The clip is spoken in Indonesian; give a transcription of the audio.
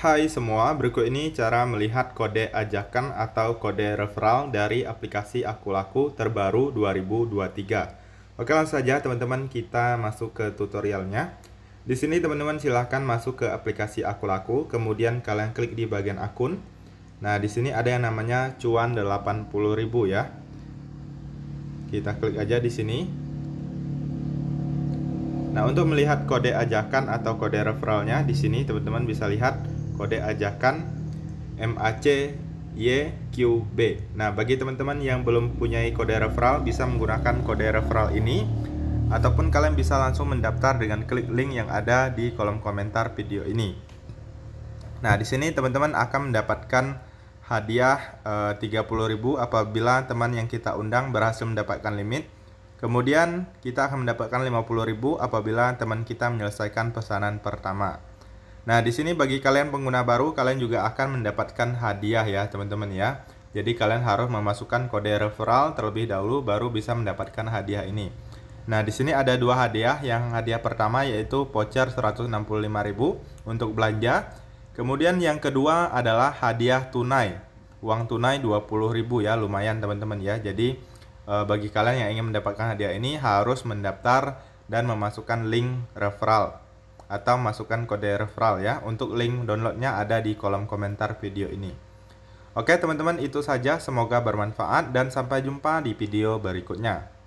Hai semua, berikut ini cara melihat kode ajakan atau kode referral dari aplikasi Aku Laku terbaru 2023. Oke langsung saja teman-teman kita masuk ke tutorialnya. Di sini teman-teman silahkan masuk ke aplikasi Aku Laku, kemudian kalian klik di bagian akun. Nah di sini ada yang namanya cuan 80.000 ya. Kita klik aja di sini. Nah, untuk melihat kode ajakan atau kode referralnya di sini teman-teman bisa lihat kode ajakan MAC YQB. Nah, bagi teman-teman yang belum punya kode referral bisa menggunakan kode referral ini ataupun kalian bisa langsung mendaftar dengan klik link yang ada di kolom komentar video ini. Nah, di sini teman-teman akan mendapatkan hadiah e, eh, 30.000 apabila teman yang kita undang berhasil mendapatkan limit. Kemudian kita akan mendapatkan 50.000 apabila teman kita menyelesaikan pesanan pertama. Nah, di sini bagi kalian pengguna baru, kalian juga akan mendapatkan hadiah ya, teman-teman ya. Jadi kalian harus memasukkan kode referral terlebih dahulu baru bisa mendapatkan hadiah ini. Nah, di sini ada dua hadiah. Yang hadiah pertama yaitu voucher 165.000 untuk belanja. Kemudian yang kedua adalah hadiah tunai. Uang tunai 20.000 ya, lumayan teman-teman ya. Jadi eh, bagi kalian yang ingin mendapatkan hadiah ini harus mendaftar dan memasukkan link referral atau masukkan kode referral ya. Untuk link downloadnya ada di kolom komentar video ini. Oke teman-teman itu saja semoga bermanfaat dan sampai jumpa di video berikutnya.